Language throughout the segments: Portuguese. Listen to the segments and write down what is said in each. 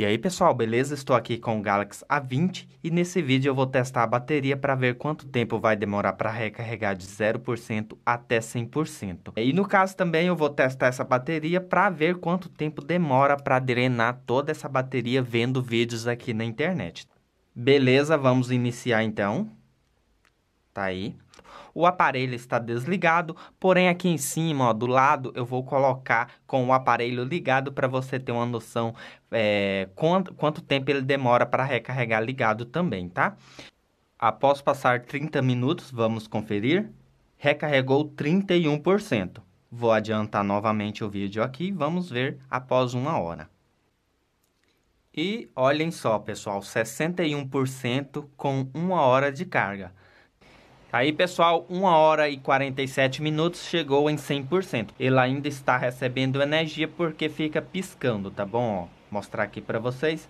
E aí pessoal, beleza? Estou aqui com o Galaxy A20 e nesse vídeo eu vou testar a bateria para ver quanto tempo vai demorar para recarregar de 0% até 100%. E no caso também eu vou testar essa bateria para ver quanto tempo demora para drenar toda essa bateria vendo vídeos aqui na internet. Beleza, vamos iniciar então. Tá aí o aparelho está desligado, porém aqui em cima, ó, do lado, eu vou colocar com o aparelho ligado para você ter uma noção é, quanto, quanto tempo ele demora para recarregar ligado também, tá? Após passar 30 minutos, vamos conferir, recarregou 31%. Vou adiantar novamente o vídeo aqui, vamos ver após uma hora. E olhem só, pessoal, 61% com uma hora de carga. Aí, pessoal, 1 hora e 47 minutos chegou em 100%. Ele ainda está recebendo energia porque fica piscando, tá bom? Ó, mostrar aqui para vocês.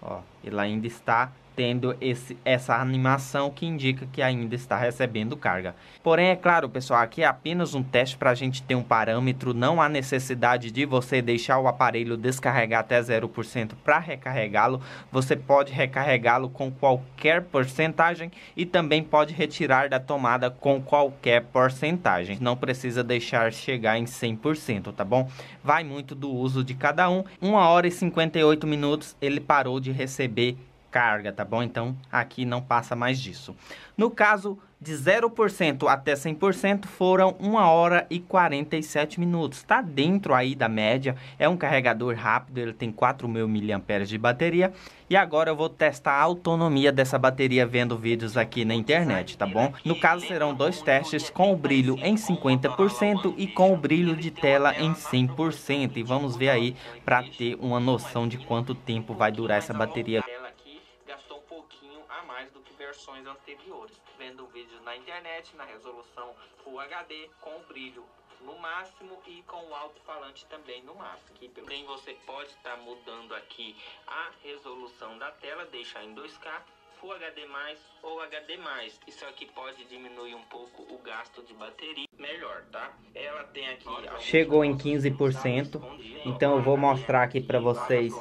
Ó, ele ainda está tendo esse, essa animação que indica que ainda está recebendo carga. Porém, é claro, pessoal, aqui é apenas um teste para a gente ter um parâmetro, não há necessidade de você deixar o aparelho descarregar até 0% para recarregá-lo, você pode recarregá-lo com qualquer porcentagem e também pode retirar da tomada com qualquer porcentagem, não precisa deixar chegar em 100%, tá bom? Vai muito do uso de cada um, 1 hora e 58 minutos ele parou de receber carga, tá bom? Então, aqui não passa mais disso. No caso de 0% até 100% foram 1 hora e 47 minutos. Está dentro aí da média. É um carregador rápido, ele tem 4.000 mAh de bateria. E agora eu vou testar a autonomia dessa bateria vendo vídeos aqui na internet, tá bom? No caso serão dois testes com o brilho em 50% e com o brilho de tela em 100%. E vamos ver aí para ter uma noção de quanto tempo vai durar essa bateria anteriores, vendo o vídeo na internet, na resolução Full HD, com brilho no máximo e com o alto-falante também no máximo. também você pode estar tá mudando aqui a resolução da tela, deixar em 2K, Full HD+, ou HD+. Isso aqui pode diminuir um pouco o gasto de bateria. Melhor, tá? Ela tem aqui... Chegou em 15%, tá então eu vou mostrar aqui para vocês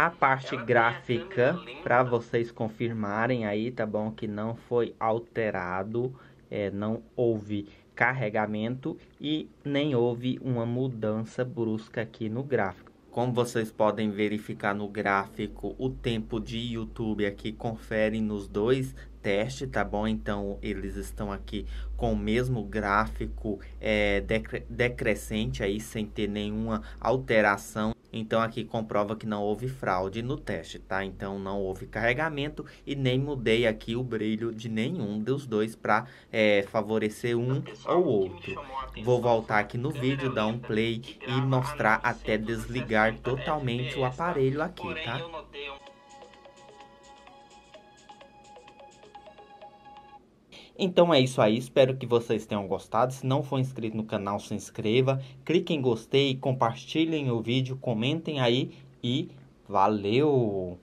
a parte gráfica para vocês confirmarem aí, tá bom? Que não foi alterado, é, não houve carregamento e nem houve uma mudança brusca aqui no gráfico. Como vocês podem verificar no gráfico, o tempo de YouTube aqui confere nos dois teste, tá bom? Então, eles estão aqui com o mesmo gráfico é, decre decrescente aí, sem ter nenhuma alteração. Então, aqui comprova que não houve fraude no teste, tá? Então, não houve carregamento e nem mudei aqui o brilho de nenhum dos dois para é, favorecer um ou outro. É Vou voltar aqui no vídeo, dar um play e mostrar até desligar totalmente o tá? aparelho aqui, tá? Então é isso aí, espero que vocês tenham gostado. Se não for inscrito no canal, se inscreva, clique em gostei, compartilhem o vídeo, comentem aí e valeu!